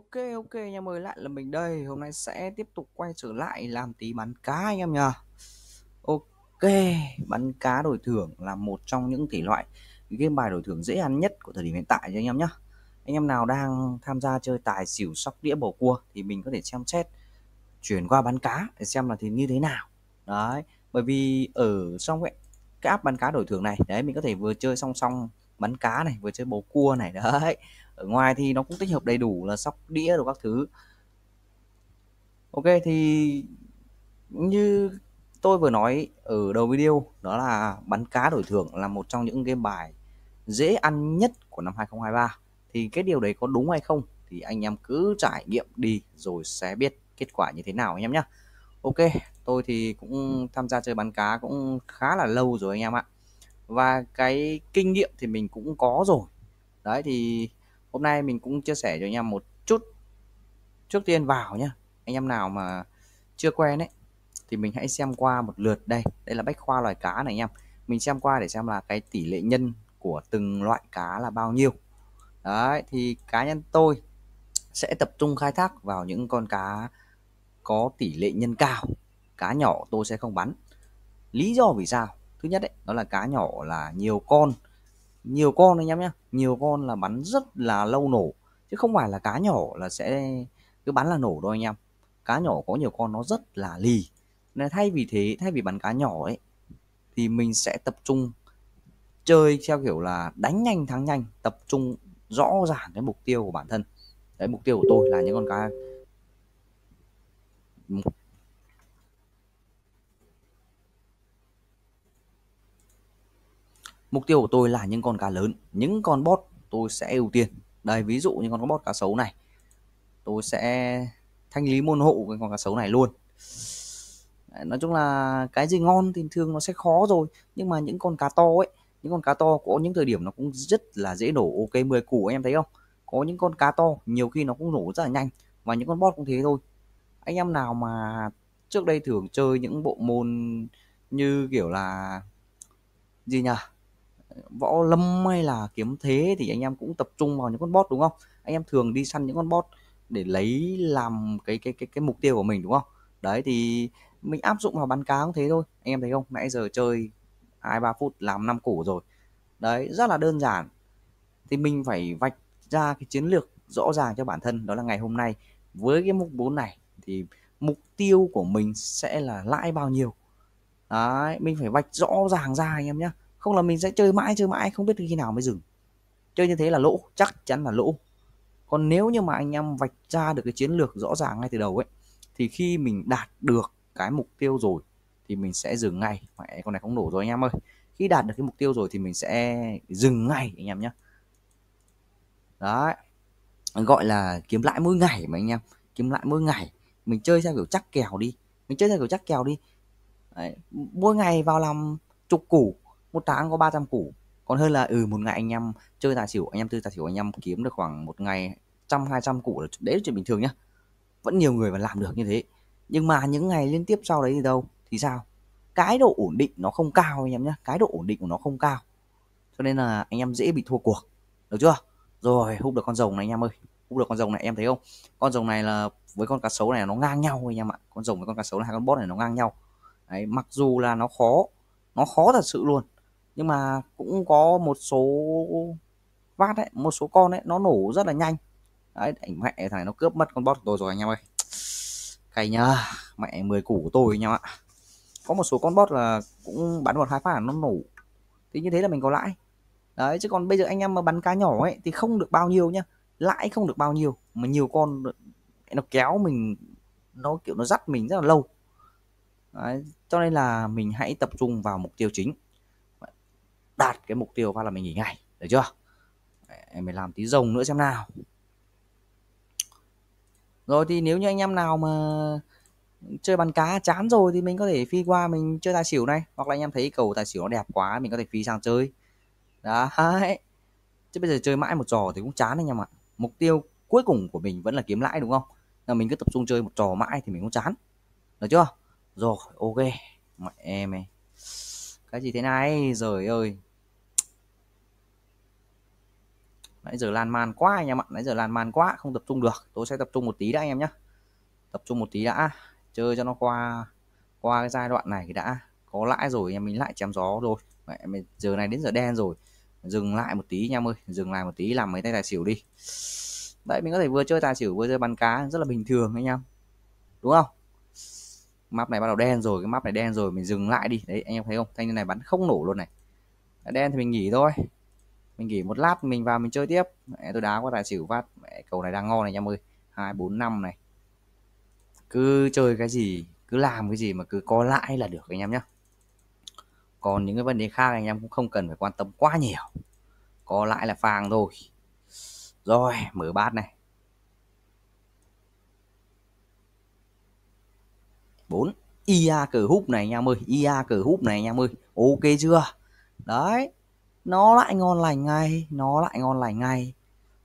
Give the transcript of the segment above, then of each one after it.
Ok ok anh em ơi lại là mình đây Hôm nay sẽ tiếp tục quay trở lại làm tí bắn cá anh em nhờ Ok bắn cá đổi thưởng là một trong những thể loại game bài đổi thưởng dễ ăn nhất của thời điểm hiện tại cho anh em nhé Anh em nào đang tham gia chơi tài xỉu sóc đĩa bầu cua thì mình có thể xem xét chuyển qua bắn cá để xem là thì như thế nào Đấy bởi vì ở trong cái app bắn cá đổi thưởng này đấy mình có thể vừa chơi song song bắn cá này vừa chơi bầu cua này đấy ở ngoài thì nó cũng tích hợp đầy đủ là sóc đĩa đồ các thứ ok thì như tôi vừa nói ở đầu video đó là bắn cá đổi thưởng là một trong những game bài dễ ăn nhất của năm 2023 thì cái điều đấy có đúng hay không thì anh em cứ trải nghiệm đi rồi sẽ biết kết quả như thế nào anh em nhé ok tôi thì cũng tham gia chơi bắn cá cũng khá là lâu rồi anh em ạ và cái kinh nghiệm thì mình cũng có rồi đấy thì hôm nay mình cũng chia sẻ cho anh em một chút trước tiên vào nhá anh em nào mà chưa quen ấy thì mình hãy xem qua một lượt đây đây là bách khoa loài cá này anh em mình xem qua để xem là cái tỷ lệ nhân của từng loại cá là bao nhiêu đấy thì cá nhân tôi sẽ tập trung khai thác vào những con cá có tỷ lệ nhân cao cá nhỏ tôi sẽ không bắn lý do vì sao thứ nhất đấy đó là cá nhỏ là nhiều con nhiều con anh em nhé nhiều con là bắn rất là lâu nổ chứ không phải là cá nhỏ là sẽ cứ bắn là nổ đâu anh em cá nhỏ có nhiều con nó rất là lì nên thay vì thế thay vì bắn cá nhỏ ấy thì mình sẽ tập trung chơi theo kiểu là đánh nhanh thắng nhanh tập trung rõ ràng cái mục tiêu của bản thân đấy mục tiêu của tôi là những con cá mục tiêu của tôi là những con cá lớn những con bot tôi sẽ ưu tiên đây ví dụ như con bot cá sấu này tôi sẽ thanh lý môn hộ cái con cá sấu này luôn nói chung là cái gì ngon thì thường nó sẽ khó rồi nhưng mà những con cá to ấy những con cá to có những thời điểm nó cũng rất là dễ nổ ok 10 củ anh em thấy không có những con cá to nhiều khi nó cũng nổ rất là nhanh và những con bot cũng thế thôi anh em nào mà trước đây thường chơi những bộ môn như kiểu là gì nhỉ võ lâm hay là kiếm thế thì anh em cũng tập trung vào những con bot đúng không anh em thường đi săn những con bot để lấy làm cái cái cái cái mục tiêu của mình đúng không đấy thì mình áp dụng vào bán cá cũng thế thôi anh em thấy không nãy giờ chơi hai ba phút làm năm củ rồi đấy rất là đơn giản thì mình phải vạch ra cái chiến lược rõ ràng cho bản thân đó là ngày hôm nay với cái mục vốn này thì mục tiêu của mình sẽ là lãi bao nhiêu đấy mình phải vạch rõ ràng ra anh em nhé không là mình sẽ chơi mãi chơi mãi không biết khi nào mới dừng chơi như thế là lỗ chắc chắn là lỗ còn nếu như mà anh em vạch ra được cái chiến lược rõ ràng ngay từ đầu ấy thì khi mình đạt được cái mục tiêu rồi thì mình sẽ dừng ngay mẹ con này không nổ rồi anh em ơi khi đạt được cái mục tiêu rồi thì mình sẽ dừng ngay anh em nhé đấy gọi là kiếm lãi mỗi ngày mà anh em kiếm lãi mỗi ngày mình chơi theo kiểu chắc kèo đi mình chơi theo kiểu chắc kèo đi Đấy. mỗi ngày vào làm chục củ một tháng có 300 củ còn hơn là ừ một ngày anh em chơi tài xỉu anh em chơi tài xỉu anh em kiếm được khoảng một ngày trăm hai trăm củ là đấy là chuyện bình thường nhá vẫn nhiều người mà làm được như thế nhưng mà những ngày liên tiếp sau đấy thì đâu thì sao cái độ ổn định nó không cao anh em nhé cái độ ổn định của nó không cao cho nên là anh em dễ bị thua cuộc được chưa rồi hút được con rồng này anh em ơi hút được con rồng này em thấy không con rồng này là với con cá sấu này nó ngang nhau anh em ạ con rồng với con cá sấu là hai con bot này nó ngang nhau đấy mặc dù là nó khó nó khó thật sự luôn nhưng mà cũng có một số vát đấy một số con đấy nó nổ rất là nhanh đấy ảnh mẹ thằng này nó cướp mất con bot của tôi rồi anh em ơi cày nhá mẹ 10 củ của tôi anh em ạ có một số con bot là cũng bắn một hai phát nó nổ thì như thế là mình có lãi đấy chứ còn bây giờ anh em mà bắn cá nhỏ ấy thì không được bao nhiêu nhá lãi không được bao nhiêu mà nhiều con nó kéo mình nó kiểu nó dắt mình rất là lâu đấy, cho nên là mình hãy tập trung vào mục tiêu chính đạt cái mục tiêu phát là mình nghỉ ngay được chưa em phải làm tí rồng nữa xem nào rồi thì nếu như anh em nào mà chơi bắn cá chán rồi thì mình có thể phi qua mình chơi tài xỉu này hoặc là anh em thấy cầu tài xỉu nó đẹp quá mình có thể phi sang chơi đấy chứ bây giờ chơi mãi một trò thì cũng chán anh em ạ mục tiêu cuối cùng của mình vẫn là kiếm lãi đúng không là mình cứ tập trung chơi một trò mãi thì mình cũng chán được chưa rồi ok mẹ em ấy cái gì thế này rồi ơi nãy giờ lan man quá anh em ạ nãy giờ lan man quá không tập trung được tôi sẽ tập trung một tí đã anh em nhé tập trung một tí đã chơi cho nó qua qua cái giai đoạn này thì đã có lãi rồi em mình lại chém gió rồi Mẹ, mình giờ này đến giờ đen rồi dừng lại một tí nha em ơi dừng lại một tí làm mấy tay tài xỉu đi đấy mình có thể vừa chơi tài xỉu vừa chơi bắn cá rất là bình thường anh em đúng không map này bắt đầu đen rồi cái map này đen rồi mình dừng lại đi đấy anh em thấy không thanh niên này bắn không nổ luôn này đen thì mình nghỉ thôi mình nghỉ một lát mình vào mình chơi tiếp mẹ tôi đá qua tài xỉu phát mẹ cầu này đang ngon này anh em ơi hai bốn năm này cứ chơi cái gì cứ làm cái gì mà cứ có lãi là được anh em nhé còn những cái vấn đề khác anh em cũng không cần phải quan tâm quá nhiều có lãi là phang thôi rồi mở bát này bốn ia cờ húp này anh em ơi ia cờ húp này anh em ơi ok chưa đấy nó lại ngon lành ngay nó lại ngon lành ngay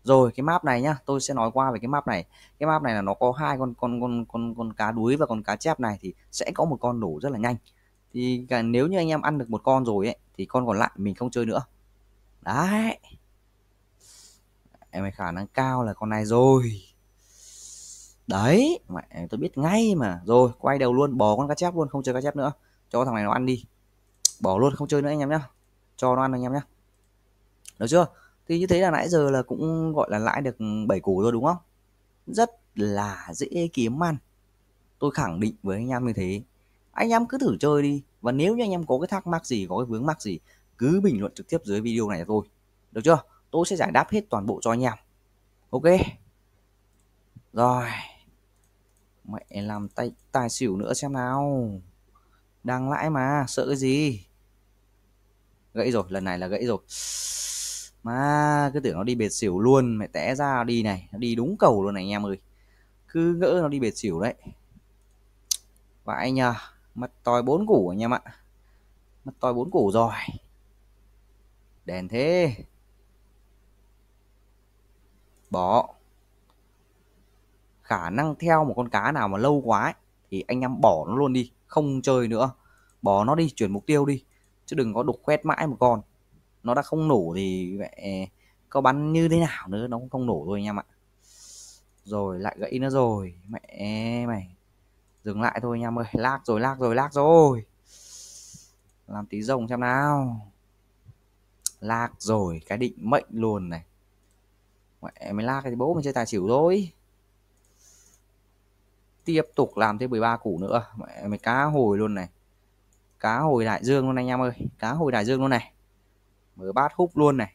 rồi cái map này nhá tôi sẽ nói qua về cái map này cái map này là nó có hai con con con con con cá đuối và con cá chép này thì sẽ có một con nổ rất là nhanh thì cả, nếu như anh em ăn được một con rồi ấy thì con còn lại mình không chơi nữa đấy em ấy khả năng cao là con này rồi đấy mẹ tôi biết ngay mà rồi quay đầu luôn bỏ con cá chép luôn không chơi cá chép nữa cho thằng này nó ăn đi bỏ luôn không chơi nữa anh em nhá cho nó ăn anh em nhé được chưa thì như thế là nãy giờ là cũng gọi là lãi được 7 củ rồi đúng không rất là dễ kiếm ăn tôi khẳng định với anh em như thế anh em cứ thử chơi đi và nếu như anh em có cái thắc mắc gì có cái vướng mắc gì cứ bình luận trực tiếp dưới video này cho tôi được chưa tôi sẽ giải đáp hết toàn bộ cho anh em ok rồi mẹ làm tay tài xỉu nữa xem nào đang lãi mà sợ cái gì gãy rồi lần này là gãy rồi mà cứ tưởng nó đi bệt xỉu luôn mẹ té ra đi này nó đi đúng cầu luôn này anh em ơi cứ ngỡ nó đi bệt xỉu đấy vãi nhờ à, mất toi bốn củ anh em ạ mất toi bốn củ rồi đèn thế bỏ khả năng theo một con cá nào mà lâu quá ấy, thì anh em bỏ nó luôn đi không chơi nữa bỏ nó đi chuyển mục tiêu đi chứ đừng có đục quét mãi một con nó đã không nổ thì mẹ có bắn như thế nào nữa nó cũng không nổ thôi anh em ạ rồi lại gãy nữa rồi mẹ mày dừng lại thôi anh em ơi lag rồi lag rồi lag rồi làm tí rồng xem nào lag rồi cái định mệnh luôn này mẹ mày lag thì bố mình chơi tài xỉu thôi tiếp tục làm thêm 13 củ nữa mẹ mày cá hồi luôn này cá hồi đại dương luôn anh em ơi cá hồi đại dương luôn này mở bát húp luôn này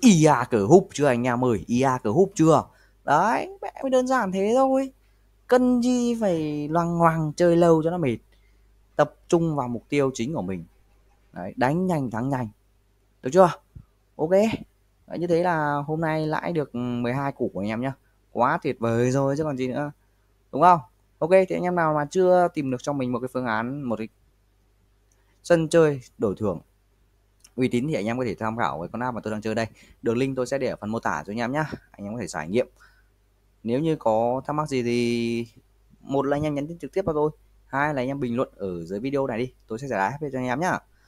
ia à, cờ húp chưa anh em ơi ia à, cờ húp chưa đấy mẹ mới đơn giản thế thôi cân gì phải loằng ngoằng chơi lâu cho nó mệt tập trung vào mục tiêu chính của mình đấy, đánh nhanh thắng nhanh được chưa ok đấy, như thế là hôm nay lãi được 12 ừ, củ của anh em nhá quá tuyệt vời rồi chứ còn gì nữa đúng không ok thì anh em nào mà chưa tìm được cho mình một cái phương án một cái sân chơi đổi thưởng uy tín thì anh em có thể tham khảo với con app mà tôi đang chơi đây đường link tôi sẽ để ở phần mô tả cho anh em nhé anh em có thể trải nghiệm nếu như có thắc mắc gì thì một là anh em nhắn tin trực tiếp vào tôi hai là anh em bình luận ở dưới video này đi tôi sẽ giải đáp hết cho anh em nhé